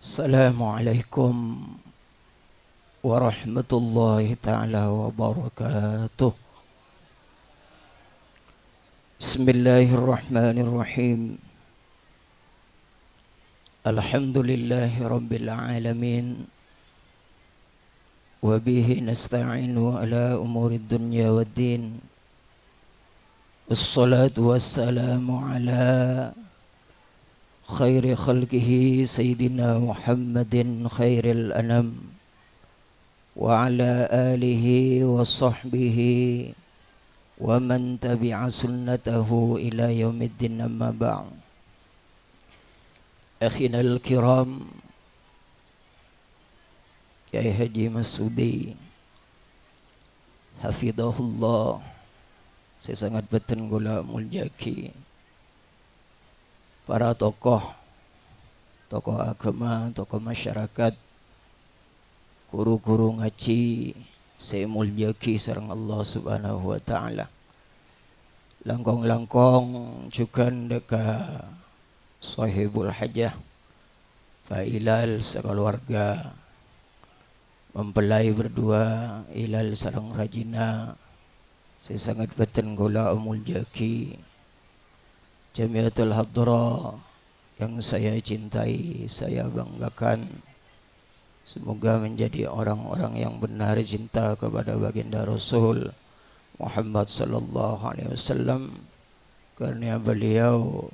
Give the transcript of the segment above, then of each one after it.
السلام عليكم ورحمة الله تعالى وبركاته بسم الله الرحمن الرحيم الحمد لله رب العالمين وبه نستعين على أمور الدنيا والدين الصلاة والسلام على خير خلقه سيدنا محمد خير الأنم وعلى آله وصحبه ومن تبع سنته إلى يوم الدين أما بعد أخينا الكرام يا هجي مسودي حفظه الله سيسعد sangat betul gula para tokoh, tokoh agama, tokoh masyarakat, guru-guru ngaji, saya muliaki Allah Subhanahu wa taala. Langkong-langkong juga dekat sahibul hajah, Pak Ilal sekeluarga, mempelai berdua Ilal sarang Rajina, saya sangat beten gula umul jaki Jamiatul Hadra yang saya cintai, saya banggakan. Semoga menjadi orang-orang yang benar cinta kepada baginda Rasul Muhammad sallallahu alaihi wasallam karena beliau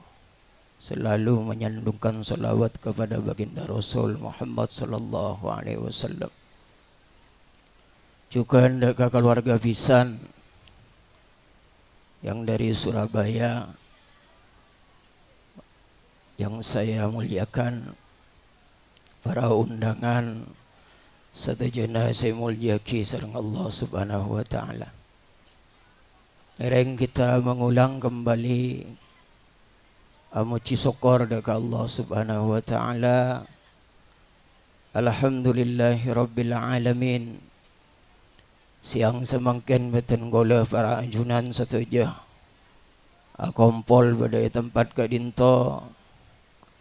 selalu menyandungkan salawat kepada baginda Rasul Muhammad sallallahu alaihi wasallam. Juga keluarga Pisan yang dari Surabaya yang saya muliakan para undangan sedejana saya muliaki sareng Allah Subhanahu wa taala. Mereng kita mengulang kembali amuci syukur dekat Allah Subhanahu wa taala. Alhamdulillahi rabbil alamin. Siang semangkin beten gola para anjunan satu je. Akompol pada tempat kadinto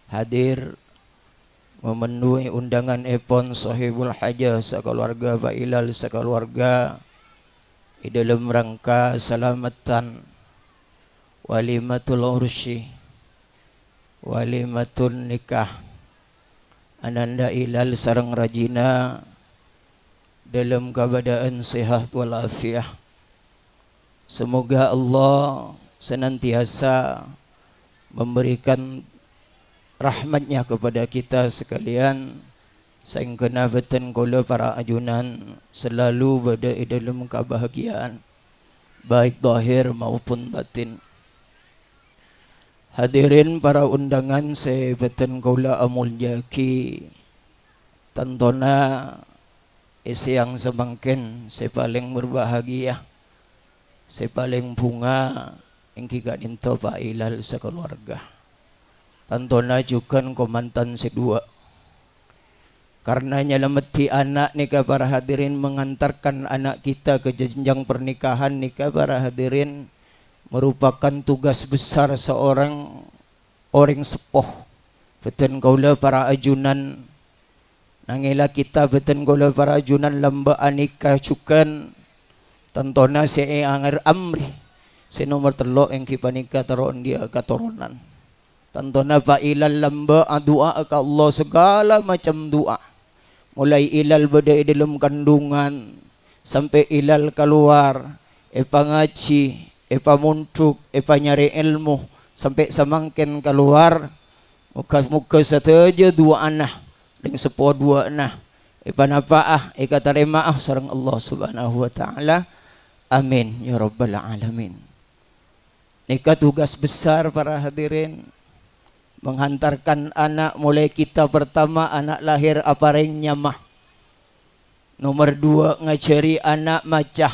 hadir memenuhi undangan Epon Sohibul hajah sekeluarga Pak Ilal sekeluarga di dalam rangka selamatan walimatul ursi walimatul nikah ananda Ilal sarang rajina dalam keadaan sehat walafiah semoga Allah senantiasa memberikan rahmatnya kepada kita sekalian Sehingga beten kula para ajunan selalu berada dalam kebahagiaan Baik bahir maupun batin Hadirin para undangan sebeten kula amul jaki Tantona isi yang semangkin saya paling berbahagia saya paling bunga yang kita Pak Ilal sekeluarga. Tentunya juga komentan sedua, karenanya lemeti Karena anak nikah para hadirin mengantarkan anak kita ke jenjang pernikahan nikah para hadirin merupakan tugas besar seorang orang sepoh. Betul kaula para ajunan Nangila kita beten gola para ajunan lamba anika cukan tentona se angar amri. Se nomor telo yang kipanika taron dia katoronan. Contohnya fa ilal lamba ah, doa ke Allah segala macam doa. Mulai ilal beda dalam kandungan sampai ilal keluar, epa ngaji, epa muntuk, epa nyari ilmu sampai semangkin keluar muka-muka saja dua anak dengan sepuluh dua anak epa ah? eka terima ah sarang Allah Subhanahu wa taala. Amin ya rabbal alamin. Nikah tugas besar para hadirin menghantarkan anak mulai kita pertama anak lahir apa rengnya mah nomor dua ngajari anak macah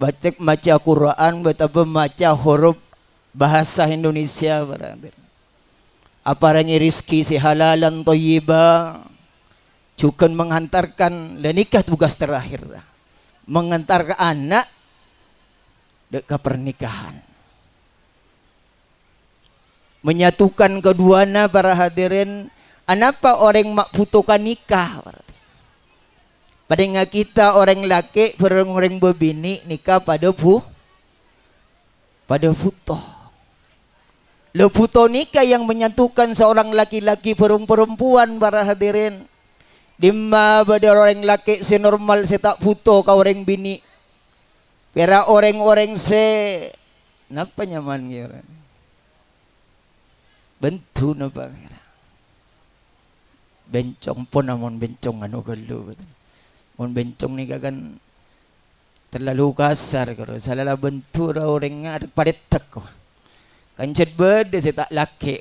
baca macah Quran betapa macah huruf bahasa Indonesia berarti aparanya rizki si halalan toyiba cukan menghantarkan dan nikah tugas terakhir ke anak ke pernikahan menyatukan keduanya para hadirin anapa orang mak putukan nikah pada enggak kita orang laki bareng orang berbini nikah pada bu pada puto lo puto nikah yang menyatukan seorang laki-laki perempuan para hadirin Dima pada orang laki si normal si tak puto kau orang bini. Pera orang-orang se napa nyaman kira bentuno pangeran bencong pun namun bencong anu gelu mun bencong ni kan terlalu kasar kalau salah bentu orang ngadek parit tekoh kancet berde saya tak laki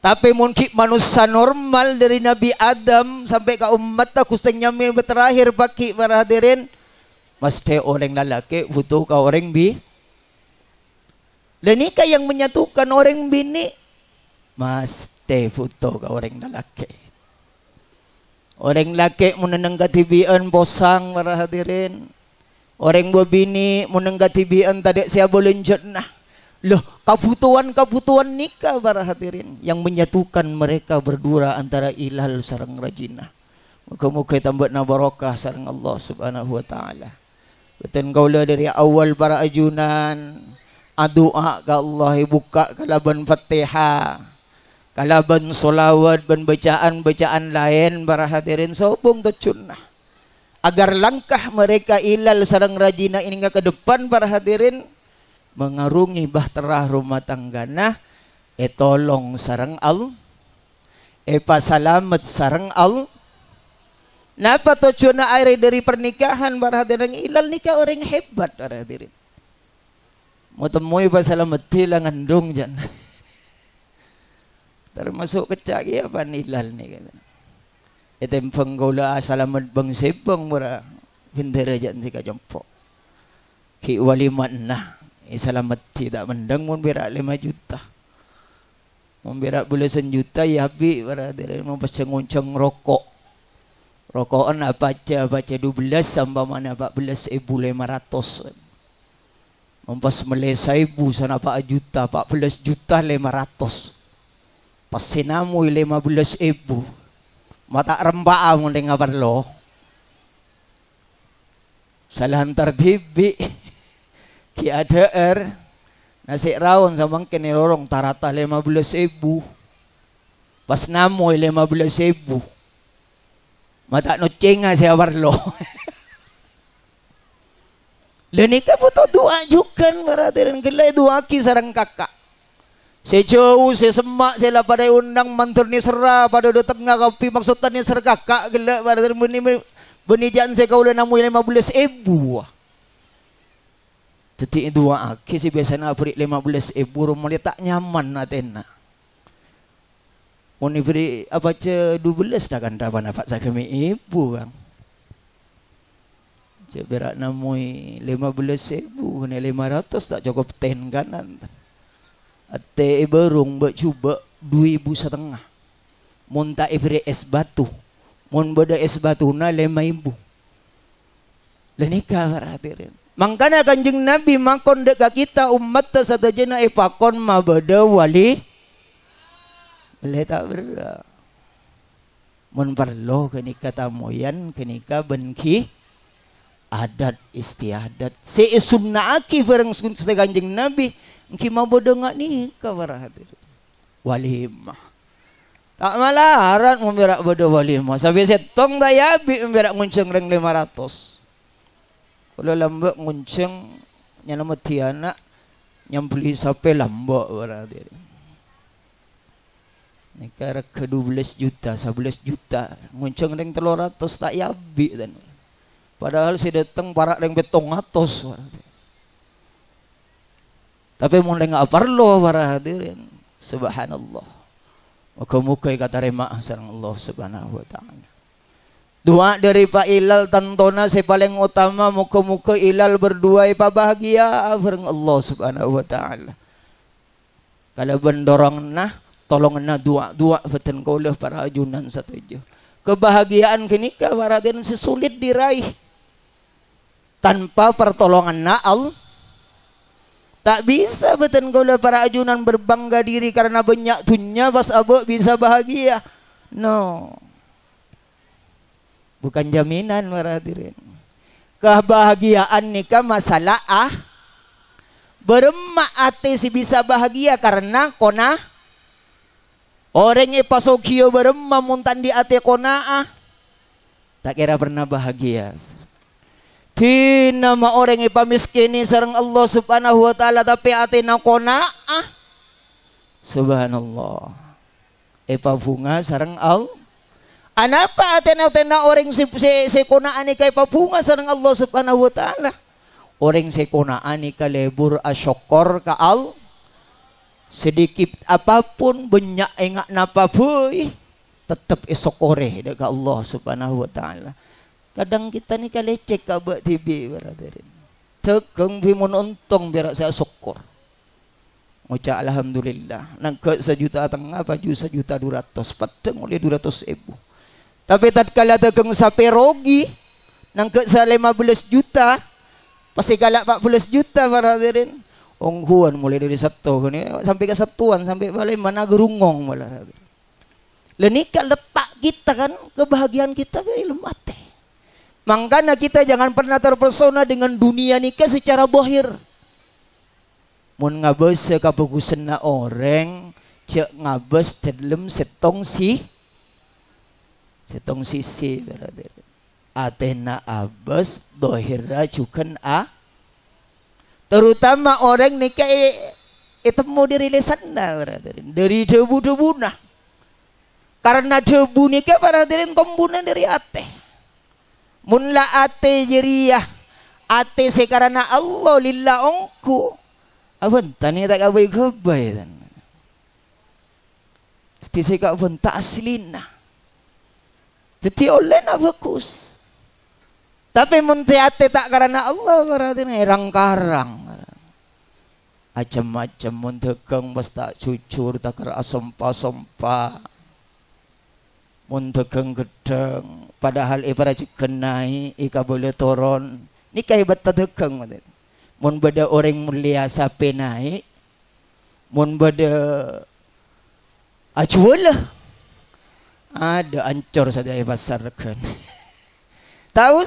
tapi mungkin manusia normal dari Nabi Adam sampai ke umat tak kustanya terakhir pakai para hadirin mesti orang lalaki butuh ke orang bi dan nikah yang menyatukan orang bini mas foto puto orang lelaki Orang laki menenang katibian bosang para hadirin. Orang bini menenang katibian tadi siapa boleh nah. Loh, kebutuhan-kebutuhan nikah para hadirin yang menyatukan mereka berdua antara ilal sarang rajinah. Moga-moga tambah na nabaroka sarang Allah Subhanahu wa taala. Betul kaula dari awal para ajunan, adua ke Allah buka kalaban fatihah kalaban solawat ban bacaan-bacaan lain para hadirin sobong tercunah agar langkah mereka ilal sarang rajina ini ke depan para hadirin mengarungi bahtera rumah tanggana e tolong sarang al e pasalamat sarang al Napa tujuan air dari pernikahan para hadirin ilal nikah orang hebat para hadirin mutemoy ba sa lamati lang andong dyan. Termasuk kecaki pan nilal ni kata. itu penggola salamat bang sebang mura bendera jan si kajompok. Ki wali manna. Isalamat tidak mendang mun berak lima juta. Mun boleh senjuta ya bi para dari mun rokok. Rokokan apa aja baca 12 sampai mana 14 ibu 500. Mempas melesai bu sana pak juta, pak belas juta lima ratus. Pas sinamoy lima belas ibu. Mata rembaa ah, mo nga parlo. Salahan ada Kiadaer. Nasi raon sama mga lorong tarata lima belas ibu. Pas namu lima belas ibu. Mata no chenga ah, siya parlo. Lenika butuh doa juga berarti dan gelai doa sarang kakak. Sejauh sesemak sela pada undang mantur ni pada do tengah kopi maksudnya ni serra kakak gelai berarti beni beni jan saya kau lena mui lima belas ibu. Tetik doa ki si biasanya beri lima belas ibu rumah tak nyaman natena. Mau beri apa ce dua belas dah kan dapat dapat saya kami ibu kan. Cik berak namui lima belas ribu kena lima ratus tak cukup ten kanan. Ate eh berung bercuba dua ribu setengah. Mun tak eh es batu. mon boda es batu na lima ribu. Lenika karatirin. Mangkana kanjeng Nabi makon deka kita umat satu jena ipakon eh ma beda wali. Boleh tak berak. Mun perlu kenika tamoyan kenika benki adat istiadat si sunnaki bareng sunnah kanjeng nabi engki mabodo nggak nih kabar hadir walimah tak malah harat memberak bodo walimah sampai setong dayabi memberak ngunceng reng ratus kalau lambak ngunceng nyalamat tiana nyambeli sampai lambak barang negara ke 12 juta, 11 juta. Nguncung ring telur ratus tak yabi. Padahal si dateng para yang betong atos. Tapi mau nggak perlu para hadirin. Subhanallah. Maka muka kata rema sarang Allah subhanahu wa ta'ala. Doa dari Pak Ilal tantona si paling utama muka-muka Ilal berdua ipa bahagia sarang Allah subhanahu wa ta'ala. Kalau bendorong nah tolong na dua-dua beten kaulah para ajunan satu aja. Kebahagiaan kenika para hadirin sesulit diraih tanpa pertolongan Naal tak bisa beten gula para ajunan berbangga diri karena banyak tunya pas abu bisa bahagia. No. Bukan jaminan para Kebahagiaan nikah masalah ah. Beremak ate si bisa bahagia karena kona. Orang yang pasokio beremak muntan di ate kona ah. Tak kira pernah bahagia. Si nama orang ipamiskini sareng Allah subhanahu wa ta'ala tapi atina kona'ah. Subhanallah. Ipa bunga al? Allah. Anapa atina atina orang si, si, si kona'an ika ipa bunga Allah subhanahu wa ta'ala. Orang si kona'an ika lebur asyokor ka al. Sedikit apapun banyak engak napa buih tetap esok kore dekat Allah subhanahu wa ta'ala. Kadang kita ni kali cek kabak TV beradirin. Tekeng bimun untung biar saya syukur. Ucap Alhamdulillah. Nangkat sejuta tengah, baju sejuta dua ratus. Padang oleh dua ratus ribu. Tapi tatkala tekeng sampai rogi, nangkat saya lima belas juta, pasti galak empat belas juta beradirin. Ongkuan mulai dari satu ini sampai ke satuan sampai balik mana gerungong malah. Lenikah letak kita kan kebahagiaan kita kan ilmu teh. Makanya kita jangan pernah terpesona dengan dunia nikah secara bohir. Mun ngabes sekabagusanna orang, cek ngabes terlem setong si setong sisi Atena abes dohira cukan a terutama orang nikah itu e, e mau dirilisan dari debu-debu nah karena debu nikah para dirin kombunan dari ateh munla ate jeriyah ate sekarana Allah lilla ongku abun tani tak abai gabai ya, tan ti seka abun tak aslina titi oleh na fokus tapi mun ti ate tak karana Allah berarti ni karang, macam-macam mun tegang pas tak cucur tak ker asompa-sompa mun gedeng Padahal ibarat kenai ika boleh turun. Ni kahibat tadekeng. Mun beda orang mulia sape naik. Mun beda acualah. Ada ancor saja ibasar kan. Tahu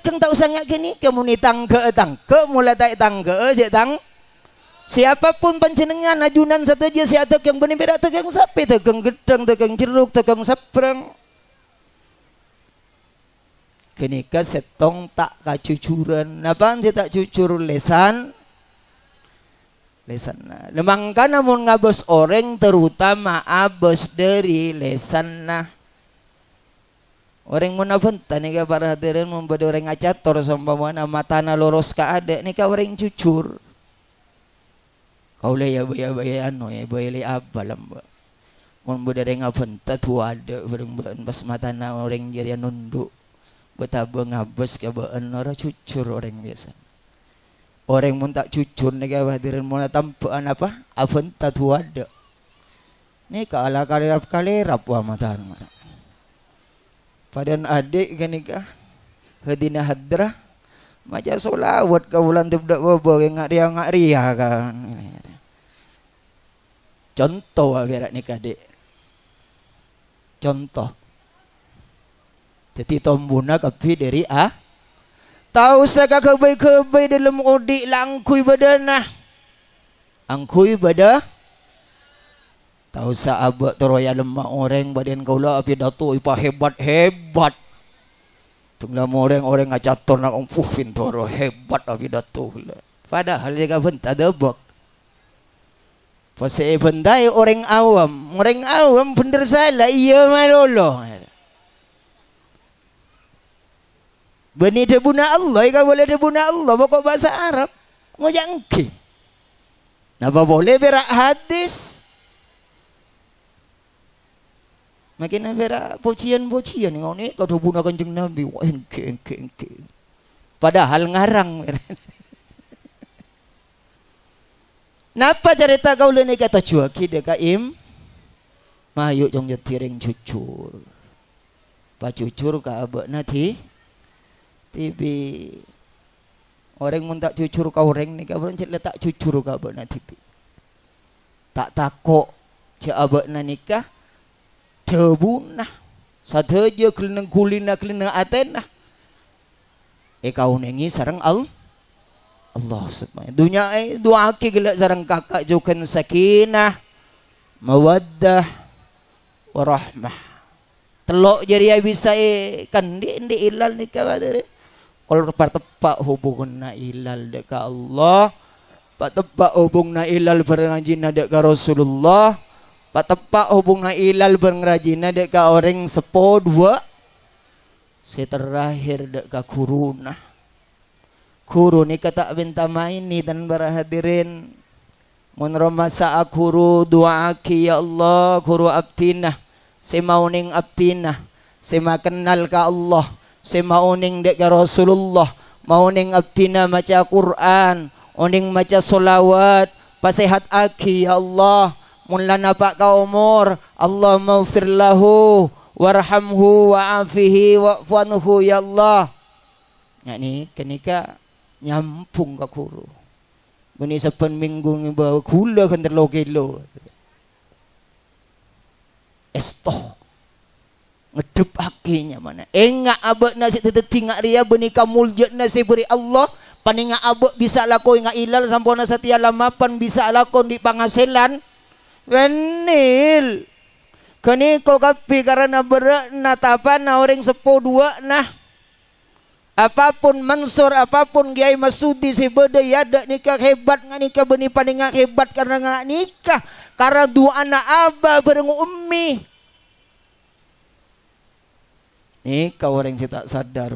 keng tahu sangat kini kamu ni tangga tangga mula tak tangga je tang. Siapapun pencenengan ajunan satu je si atek yang benih berat tekeng sapi tegeng gedang tegeng jeruk tegeng saprang kenika setong tak kacucuran apa sih tak cucur lesan lesan nah lemang kana mun ngabos orang terutama abos dari lesan nah orang munafik tani ka para hadirin memberi orang acator mata matana loros ka ada nika orang cucur kau le ya baya baya anu ya baya le abalam ba mun budare ngapentat tuada orang mata matana orang jaria nunduk betaba ngabes kabaan ora cucur orang biasa orang mun tak cucur nih hadirin mau tampaan apa aven tatuada nih kalah kali rap wah mata mara padan adik nih kah hadina hadrah macam solawat ka bulan tidak bobo ngak ria ngak ria kan contoh kira nih dek contoh jadi tombuna kapi dari A, ah? tahu saka kebai kebai dalam odi langkui badanah angkui badah tahu sa abak teroya lemak orang badan kaula api datu ipa hebat hebat tungla orang orang ngacator nak umpuh pintoro hebat api datu padahal tak ada debok Pasal benda orang awam, orang awam bener salah, iya maloloh. Bani debuna Allah, ika ya boleh debuna Allah, pokok bahasa Arab. Mau jangki. Napa boleh berak hadis? Makin berak pocian-pocian. Kau ni kau debuna kanjeng Nabi. Wah, engke, engke, engke. Padahal ngarang. Napa cerita kau lene kata cuaki deka im? Mayuk jong jetiring cucur. cucur ka abak nanti tipi orang minta cucur kau orang ni kau orang letak cucur kau abang tipi tak takok je abang nikah tebunah satu je kelina kulina kelina atena nah. eh kau nengi sarang al Allah subhanahu dunia eh doa ke sarang kakak jokan sakinah mawaddah warahmah telok jadi bisa eh kandi ndi ilal nikah badare kalau bertepak hubungna ilal deka Allah. Bertepak hubungna ilal berangajina deka Rasulullah. Bertepak hubungna ilal berangajina deka orang sepo dua. Si terakhir deka kuruna. Kuru nah. ni kata binta maini dan berhadirin. hadirin. Mun ramasa akuru du'aki ya Allah kuru abtinah. semauning abtina. abtinah. Si nah. kenal ka Allah si mauning dek ya Rasulullah mauning abdina maca Quran uning maca solawat pasihat aki ya Allah mula apa ka umur Allah maufir lahu warhamhu wa'afihi wa'fanhu ya Allah yakni kenika nyampung ka guru Bani saben minggu bahwa gula kan terlo kilo. Estoh ngedep akinya mana Enggak eh, abak nasi teteti ngak ria benika muljat nasi beri Allah paninga abak bisa lako inga ilal sampona setia lamapan bisa lako di pangaselan wenil kani kau kapi karena berak natapan na orang sepo dua nah apapun Mansur apapun Kiai Masudi si beda ya dak nikah hebat nggak nikah beni paninga hebat karena nggak nikah karena dua anak abah bareng ummi nih kau orang yang tak sadar.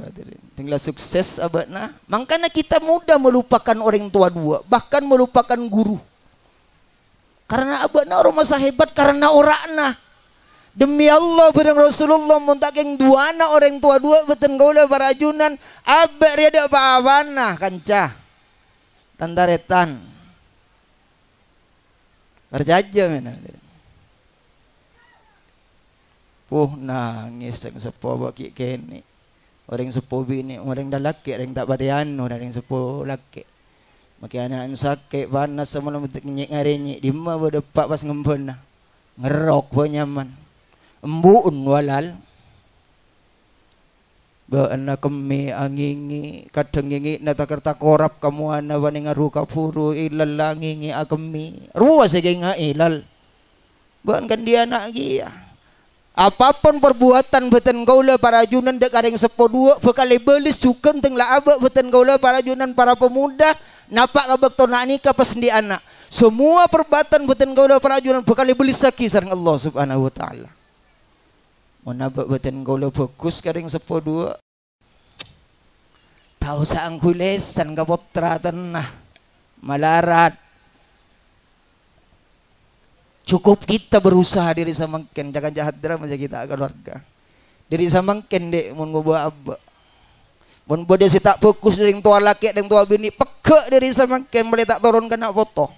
Tinggal sukses abad nah. Makanya kita mudah melupakan orang tua dua. Bahkan melupakan guru. Karena abad nah orang masa hebat karena orang nah. Demi Allah bareng Rasulullah muntak yang dua anak orang tua dua beten dia ada abad apa nah kancah. tanda retan, Berjaja menah puh nangis yang sepuh buat kini Orang sepuh bini, orang dah laki, orang tak pati anu, orang sepuh laki. Maka anak sakit panas semalam untuk nyik ngarenyik. Di mana berdepak pas ngempena. Ngerok pun nyaman. Mbu'un walal. Ba'ana kami angingi kadang ngingi nata kerta korap kamu ana wani ngaru furu ilal langingi akemi ah ruwa sige nga ilal ba'an kan dia anak gia Apapun perbuatan beten kaula para junan dek karing sepo dua bekali belis suken teng abak beten kaula para junan para pemuda napak kabek tonak nikah di anak. Semua perbuatan beten kaula para junan bekali belis saki sareng Allah Subhanahu wa taala. Mun abak beten kaula bagus kareng sepo dua. Tahu saangkules san kapotra tanah malarat Cukup kita berusaha diri samangken jangan jahat drama saja kita keluarga. Diri samangken dek mun buat abba. Mun buat dia tak fokus dari tua laki dengan tua bini peke diri samangken boleh tak turun kena foto.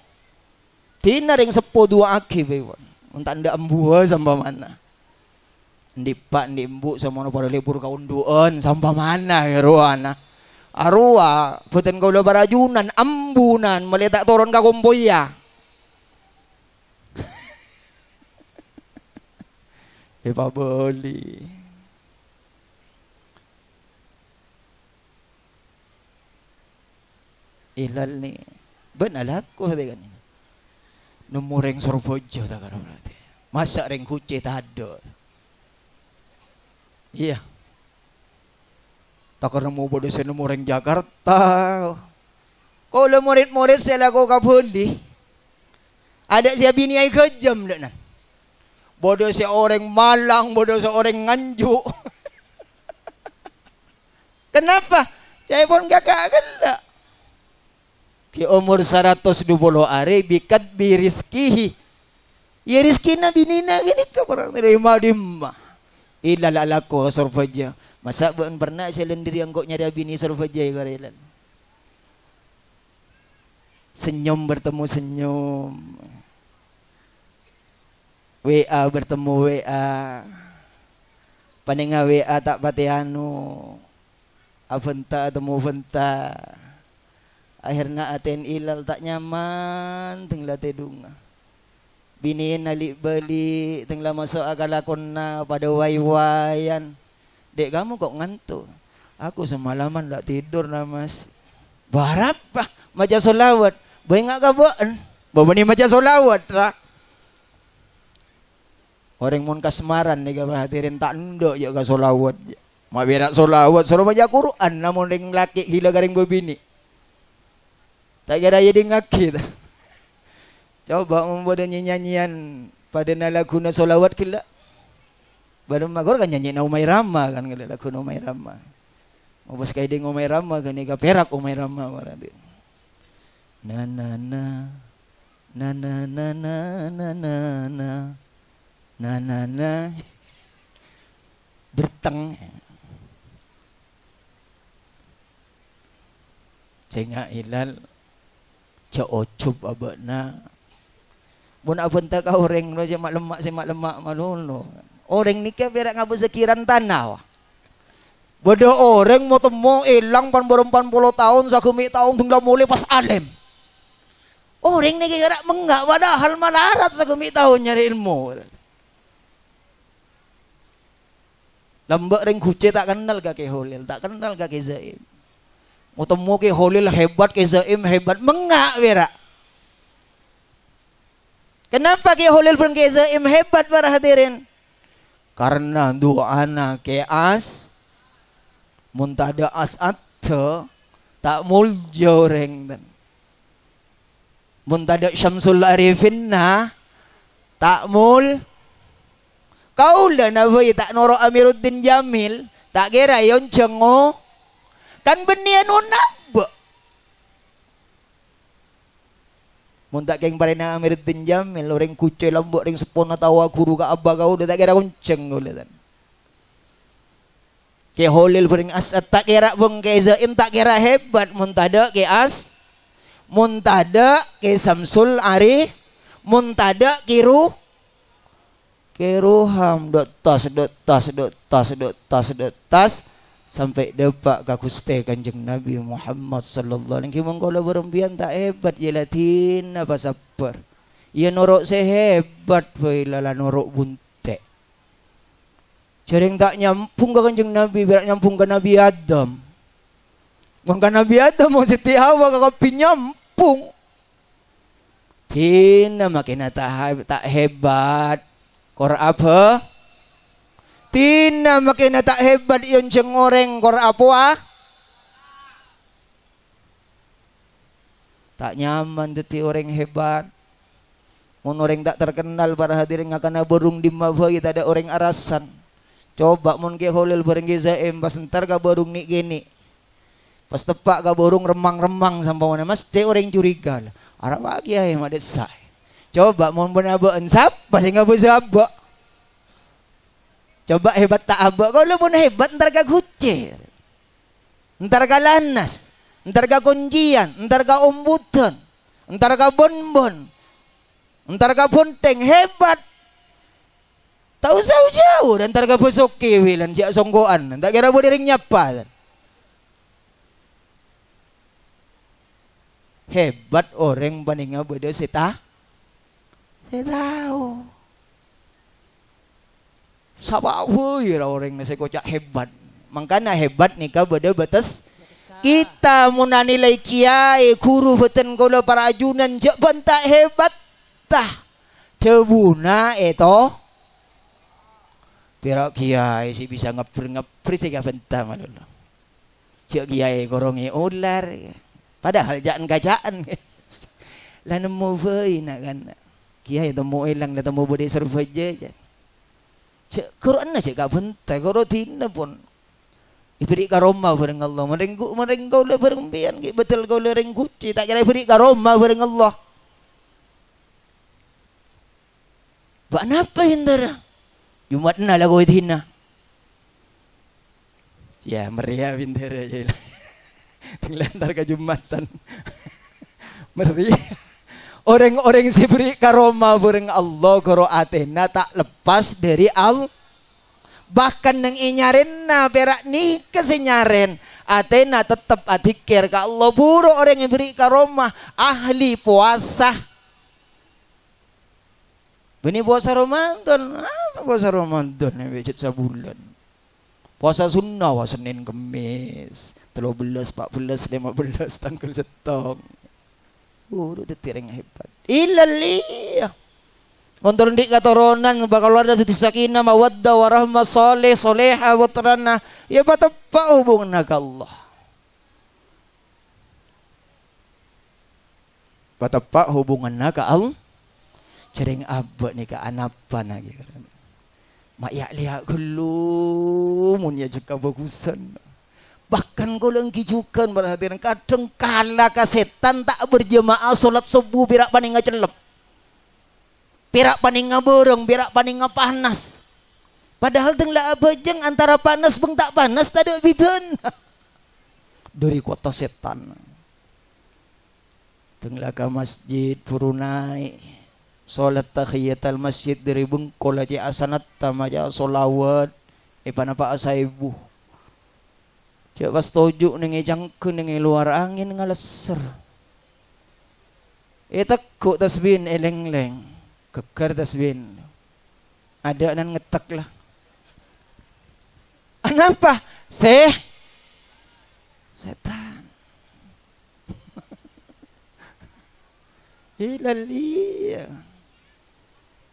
Tina ring sepo dua aki bewan. Untuk anda embuah sampai mana? Ndi pak ndi embu sama pada libur kaun duan sampai mana ya ruana? Arua, puten kau lebar barajunan, ambunan, meletak turun ke kumpoya. Evaboli. Ilal ni. Benar lah aku kata kan. Numureng sorbojo tak kata berarti. Masak reng kuce tak Iya. Tak kena mau bodoh saya numureng Jakarta. Kalau murid-murid saya lakukan kapun di. Ada siapa ini ai kejam dak nan bodoh seorang Malang, bodoh seorang Nganjuk. Kenapa? Saya pun kakak gelak. Ki umur 120 hari bikat bi rizkihi. Ya rizki binina, nina gini ke orang terima dimma. Ilal alako sorfaja. Masa bukan pernah saya lendiri yang kok nyari abini sorfaja ya Senyum bertemu senyum. WA bertemu WA paninga WA tak patihanu aventa temu venta akhirna aten ilal tak nyaman tengla bini nali beli, teng tengla masuk akalakonna pada way-wayan dek kamu kok ngantuk aku semalaman tak tidur lah mas barapa maca solawat boy ngak kabuan bawa ni maca solawat rak Orang mun kasmaran nih gak perhatiin tak endok ya gak solawat. Mak berak solawat, solo baca Quran namun ring laki gila garing bebini. Tak kira jadi ngaki dah. Coba membuat nyanyian pada guna solawat kila. Baru magor kan nyanyi na rama kan kila laguna umai rama. Mau pas kayak ding umai rama kan nih perak umai rama berarti. Na na na na na na na na na na Nana na berteng cenga ilal ca ocup na, mun abun ta kau orang no cemak lemak cemak lemak malu manuno orang ni ke berak ngabus sekiran tanah wah Bada orang mau temu ilang pan berempat puluh tahun sakumi tahun tunggal mulai pas alim. Orang ni kira menggak padahal malarat sakumi tahun nyari ilmu. Lembek ring guce tak kenal gak ke Holil, tak kenal gak ke Zaim. Mau temu ke Holil hebat, ke Zaim hebat, mengak wira. Kenapa ke Holil pun ke Zaim hebat para hadirin? Karena dua anak ke as, muntada as atto, tak muljo joreng dan. Muntada syamsul arifinna, tak mul Kaulah nabi ya, tak noro Amiruddin Jamil tak kira yon ya, cengo kan benian unabuk. Muntak keng parena Amiruddin Jamil orang kucai lambuk ring sepon tawa guru ke abah kau tak kira unceng golatan. Ke holil bering as tak kira bung ke zaim tak kira hebat muntada ke as muntada ke Samsul Ari muntada kiru keroham dot tas dot tas dot tas dot tas dot tas sampai dapat ke kuste kanjeng Nabi Muhammad sallallahu alaihi wasallam mengkola berembian tak hebat jelatin ya apa sabar ia ya norok sehebat boy lala norok buntek jaring tak nyampung ke kanjeng Nabi berak nyampung ke Nabi Adam kan Nabi Adam mau setia hawa kopi nyampung Tina makin tak hebat Kor apa? Tina makin tak hebat yon orang kor apa ah? Tak nyaman jadi orang hebat. Mun orang tak terkenal para hadirin akan burung di mabhoi kita ada orang arasan. Coba mun ke holil bareng ke zaim pas entar gak burung ni gini. Pas tepak gak burung remang-remang sampai mana mas orang curiga lah. Arab lagi ayam ada saya. Coba mau pun abak ensap, pasti nggak bisa abak. Coba hebat tak abak, kalau mau hebat ntar gak kucir, ntar gak lanas, ntar gak kuncian, ntar gak umbutan, ntar gak bonbon, ntar gak bonteng hebat. Tahu jauh jauh dan ntar gak besok kewilan siak songgoan, ntar kira boleh ring nyapa. Hebat orang paling abak seta Eh, ya Saya tahu. Sabah ya orang nasi kocak hebat. Makanya hebat nikah pada batas kita munanilai kiai kuru beten kalau para ajunan jak bentak hebat tah debuna eto eh, Pirak kiai si bisa ngepri ngepri sih gak bentar malu Cik kiai korongi ya, ular ya. Padahal jangan kacaan Lah nemu nak kan kiai mau elang temu bodi serbaja cek Quran aja gak bentai kalau tina pun ibri karoma bareng Allah mereng mereng kau le bareng pian betul kau le reng kuci tak kira ibri karoma bareng Allah Bak apa hindara? Jumat nala lagu dina. Ya meriah aja. Tinggal ntar ke Jumatan. meriah. Orang-orang sibri karoma bareng Allah karo Athena tak lepas dari Al Bahkan nang inyarin na perak nih kesenyaren. Athena tetap adikir ke Allah. Buru orang yang beri karomah. Ahli puasa. Ini puasa Ramadan. Apa puasa Ramadan? wajib sebulan. Puasa sunnah. Senin, Kemis. belas lima belas tanggal setong. Uru detiring hebat. Ilaliyah. Untuk di katoronan bakal ada di sakina mawadda warahma soleh soleha watrana ya patapa hubungan naga Allah. Patapa hubungan naga Allah. Cering abba nih ke anapa nagi. Gitu. Mak ya lihat kelu mun ya bagusan bahkan golong kijukan berhadiran kadang kala kasetan tak berjemaah solat subuh birak paning celep birak paning ngaburung birak paning panas padahal tenglah abajeng antara panas beng tak panas tak bidun dari kota setan tenglah ke masjid purunai solat tahiyat al masjid dari bengkol aja asanat tamaja solawat ipanapa asaibu Cek pas toju ning jangkeun ning luar angin ngaleser. Eta eh, ku tasbin eleng-leng. Eh, Kekar tasbin. Ada nan ngetek lah. Kenapa? Seh. Setan. Ilalia.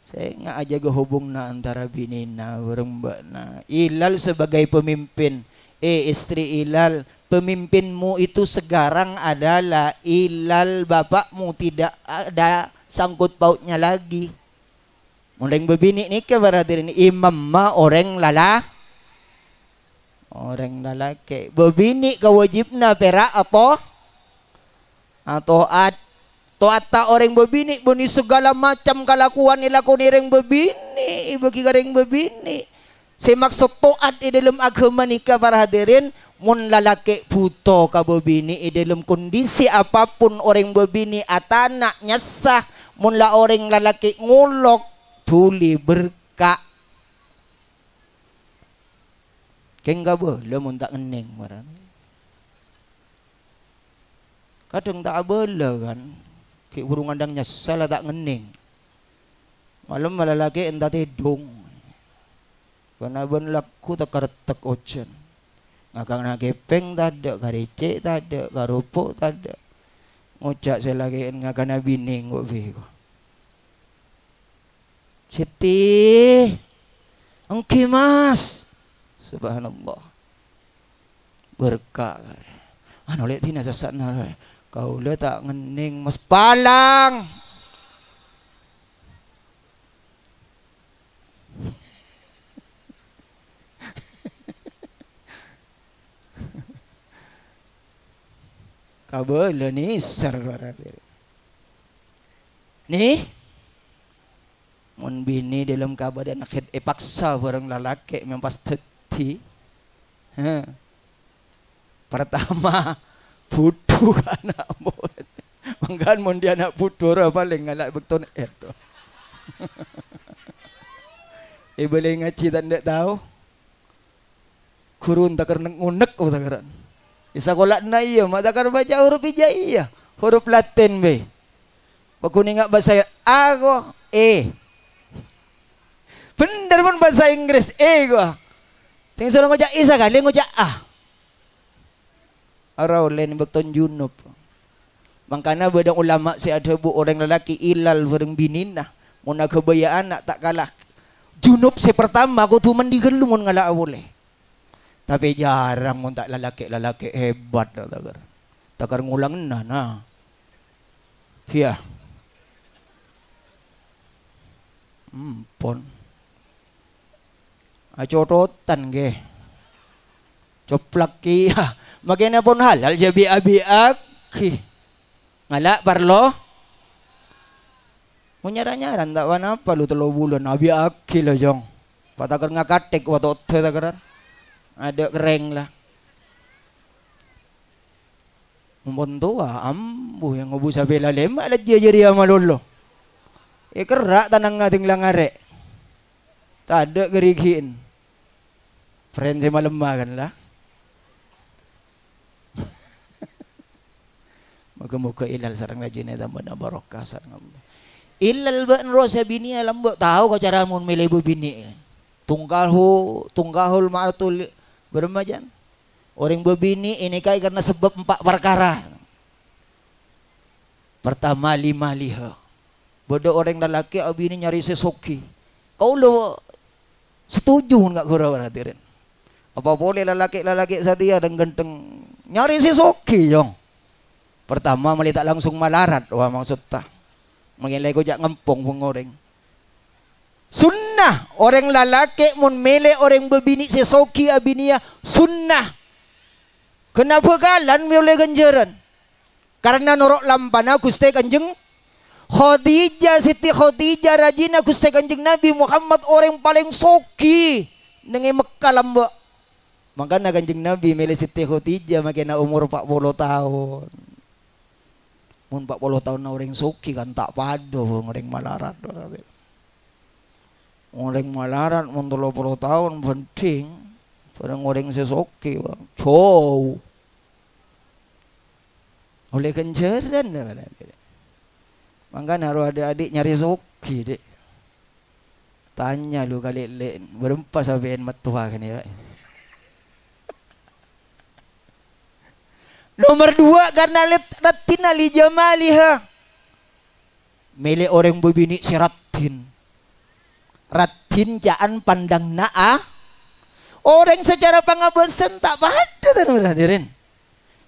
Saya nggak aja gehubung na antara bini na, na. Ilal sebagai pemimpin eh istri Ilal pemimpinmu itu sekarang adalah Ilal bapakmu tidak ada sangkut pautnya lagi orang berbini ini berarti ini imam ma orang lala orang lalaki berbini kewajibna perak atau atau ah, at Toat ta orang berbini buni segala macam kelakuan ilaku niring berbini bagi garing berbini saya maksud toat di dalam agama nikah para hadirin, mun lalaki buto ka bini di dalam kondisi apapun orang bebini atanak nyesah, mun la orang lalaki ngulok tuli berkah. Kengga boleh mun tak ngening marang. Kadang tak boleh kan. Ki burung andang nyesal tak ngening. Malam malah lagi entah tidung. Panaban laku tekar tek ocen. Ngakang na gepeng tada, karece tada, karopok tada. Ngocak lagi ngakang na bining kok bego. Siti, engki mas. Subhanallah. Berkah. Anu lihat tina sasana. Kau lihat tak ngening mas palang. ಕಬೋಲನಿ diri. nih mun bini dalam keadaan akhir eh paksa orang lalake mempas teti pertama butuh anak mun mangkan mun dia anak butuh orang paling ngalak beton eh eh boleh ngaji tak ndak tahu kurun takar ngunek oh takaran Isa sekolah na iyo, mak takar baca huruf hijaiyah. Huruf Latin be. Bakuninga bahasa aku E. Bener pun bahasa Inggris E gua. Tinggal suruh ngocak I sekali ngocak A. Arau lain beton junub. Mangkana badang ulama si ada bu orang lelaki ilal orang bininah. Muna kebaya anak tak kalah. Junub si pertama aku tu mandi gelum ngalak boleh. Tapi jarang untuk lelaki-lelaki hebat. Takar, takar ngulang nana. Ya. Hmm, pon. Acototan ah, ke. Coplak kia. Makanya pun halal jadi abiak. Ngalak parlo. Munyara-nyaran tak apa lu telo bulan abi nah, akil jong. Patakar ngakatek watot takar ada kereng lah mumpun tua ambu yang ngubu sabela lema la jajari amalullo e ya, kerak tanang ngating langare ada kerikin friend saya malemah kan lah Moga-moga ilal sarang rajinnya tambah na barokah sarang Allah. Ilal ban rosa bini alam ya, bak tahu kau cara mun milih bini. Tunggal hu, tunggal hul ma'atul Beremajan. Orang berbini ini kai karena sebab empat perkara. Pertama lima liha. Bodoh orang lelaki abini nyari sesoki. Kau lo setuju enggak kura hadirin? Apa boleh lelaki-lelaki setia ya, dan genteng nyari sesoki jong. Pertama melihat langsung malarat. Wah maksud tak. Mengenai kau jak ngempung pengoreng. Sunnah orang lalaki mun mele orang berbini sesoki abinia sunnah. Kenapa kalan boleh ganjaran? Karena norok lampana kuste kanjeng Khadijah Siti Khadijah rajina kuste kanjeng Nabi Muhammad orang paling soki nengi Mekah lamba. Makanya kanjeng Nabi mele Siti Khadijah makin umur 40 tahun. Mun 40 tahun orang soki kan tak padu orang malarat. Orang Orang malaran mundur 30 tahun penting. Orang orang sesoki jauh. Oleh kenceran ya, Maka harus ada adik nyari soki dek. Tanya lu kali lain berempat sampai matua kan ya. Nomor dua karena ratina li jamaliha. Milik orang berbini si ratin. Ratin jaan pandang na'a. Orang secara pengabesan tak pada tuan hadirin.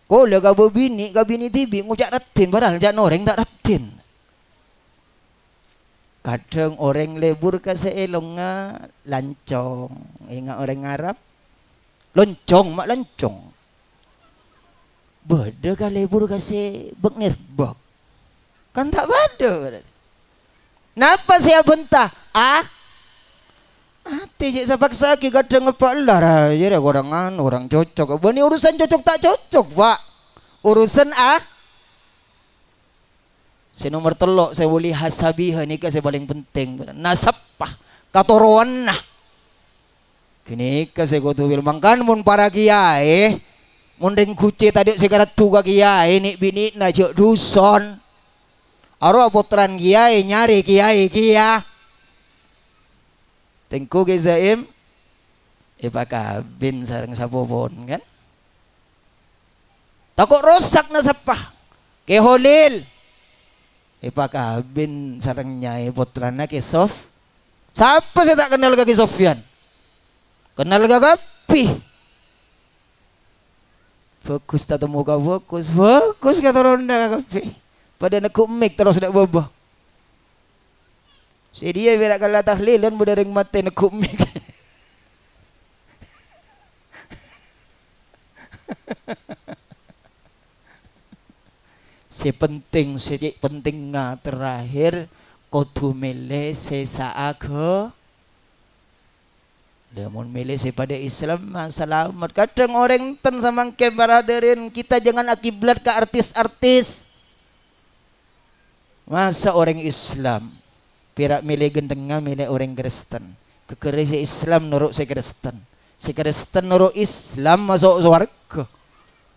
Kau lah kau bini, kau bini tibi ngucak ratin padahal jangan orang tak ratin. Kadang orang lebur ke seelonga lancong. Ingat orang Arab. Loncong mak lancong Beda ke lebur kasih se bok Kan tak beda berarti. Napa saya bentah? Ah, Ati sih sepaksa ki kadang ngepalar aja jadi ya, orang orang cocok. Bani urusan cocok tak cocok, Pak. Urusan ah saya nomor telok saya boleh hasabi nikah saya paling penting. Nasabah katoroan nah. Kini ke saya kutu bilang kan mun para kiai mun deng kuce tadi sekarang tuga kiai ini bini najok duson. Aro potran kiai nyari kiai kiai Tengku ge zaim ipakabin ya sareng sapupon kan. Takut rosak na sapah. Ke Holil ya bin sarang nyai putra na kay Sof. Siapa saya tak kenal ke Sofian? Kenal ke kapi. Fokus tak temu fokus. Fokus kata ronda ka kapi. Pada nak kumik terus nak babah. Sedia berak kala tahlil dan muda ring mati nekuk mik. si penting si penting nga terakhir kudu milih sesaat ke Namun milih pada Islam selamat. Kadang orang ten sama kebaraderin kita jangan akiblat ke artis-artis. Masa orang Islam Pira milih gendengah milih orang Kristen. Kekerja Islam nurut si Kristen. Si Kristen nurut Islam masuk suarga.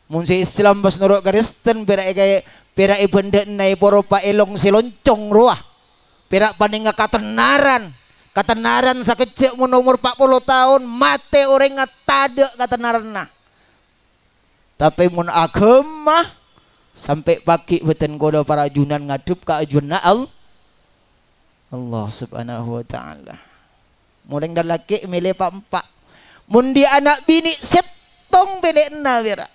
Mun si Islam pas nurut Kristen pira kayak pira ibenda nai poropa elong si loncong ruah. Pira paninga katenaran. Katenaran sakecek mun umur 40 tahun mate orang ngatade katenaran nah. Tapi mun agama sampai pagi beten goda para junan ngadup ke ajuna al Allah subhanahu wa ta'ala mureng dan laki milih pak mun di anak bini setong pilih wira,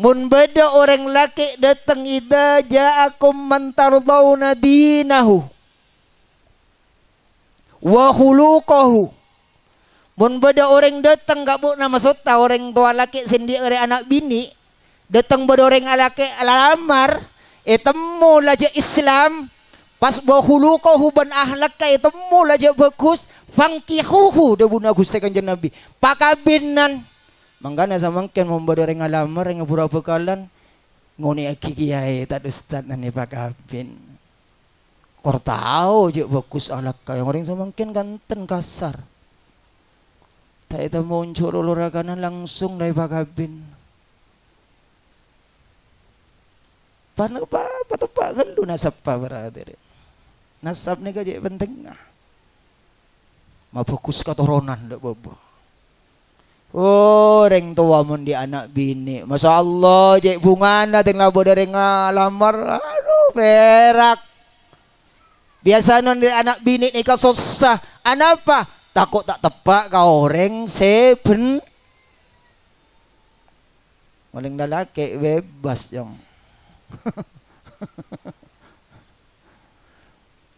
mun beda orang laki datang ida ja'akum man tardawna dinahu wa khuluquhu Mun beda orang datang gak bu nama sota orang tua laki sendiri orang anak bini datang beda orang laki alamar eh temu laja Islam Pas bahulu kau huban ahlak kay temu laja bagus fangkihuhu da buna gusti kanjeng Nabi. Pakabinan manggana samangken membado reng alamar reng pura bekalan ngoni aki kiai tak ustad nani pakabin. Kortao je bagus ahlak kay orang samangken kan kasar. Tak itu muncul ulur langsung dari pakabin. Paano pa, patapakan doon apa sa pa, kan Nasab nika jadi penting. Nah. Ma fokus katoronan ndak bobo. Oh, reng tua mun di anak bini. Masya Allah, cek bunga nanti tinggal dari ngalamar, Aduh, perak. Biasa non di anak bini nikah susah. anapa Takut tak tepak kau reng seben. Maling lalaki bebas yang.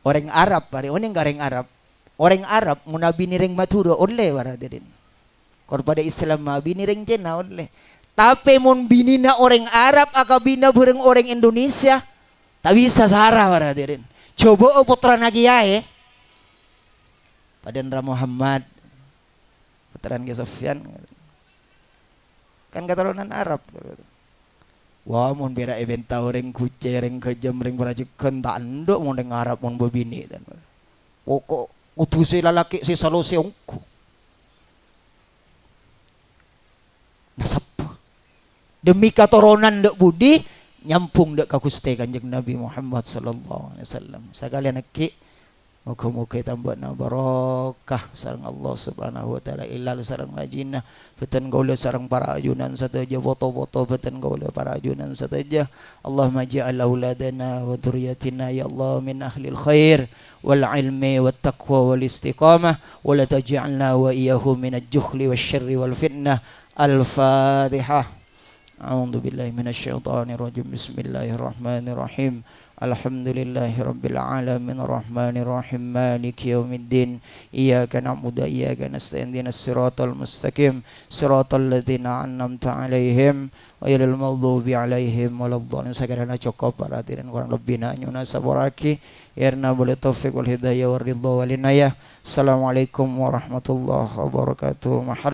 Orang Arab pare, orang garing Arab. Orang Arab muna biniring maturo oleh waradirin. Korpada Islam ma ring jena oleh. Tapi mun bini na orang Arab aka bina orang Indonesia. Tak bisa sarah waradirin. Coba oh, putra nagiyae. Padan Ra Muhammad. putra ke Sofyan. Kan katalonan Arab. Wah, mau bira event tau ring kuce ring kejam ring berajikan tak endok mau ring Arab mau bebini dan pokok oh, utuh si lalaki si salo si ongku. demi katoronan dek budi nyampung dek kakuste kanjeng Nabi Muhammad sallallahu alaihi wasallam. Sakalian nak Moga-moga tambahna barakah Sarang Allah Subhanahu wa taala ilal sarang rajinah beten gaula sarang para ajunan sataja foto-foto petan gaula para ajunan sataja Allahumma ja'al auladana wa duriyatina ya Allah min ahlil khair wal ilmi wa taqwa wal istiqamah wa la taj'alna wa iahum min al-juhli wasyirri wal fitnah al-fatihah أعوذ بالله min الشيطان الرجيم بسم الله الرحمن الحمد لله رب العالمين الرحمن الرحيم مالك يوم الدين إياك نعبد وإياك نستعين اهدنا الصراط المستقيم صراط الذين أنعمت عليهم غير المغضوب عليهم ولا الضالين sekarang cukup para hadirin kurang lebih nanyuna sabaraki irna boleh taufik wal hidayah wal ridha wal inayah assalamualaikum warahmatullahi wabarakatuh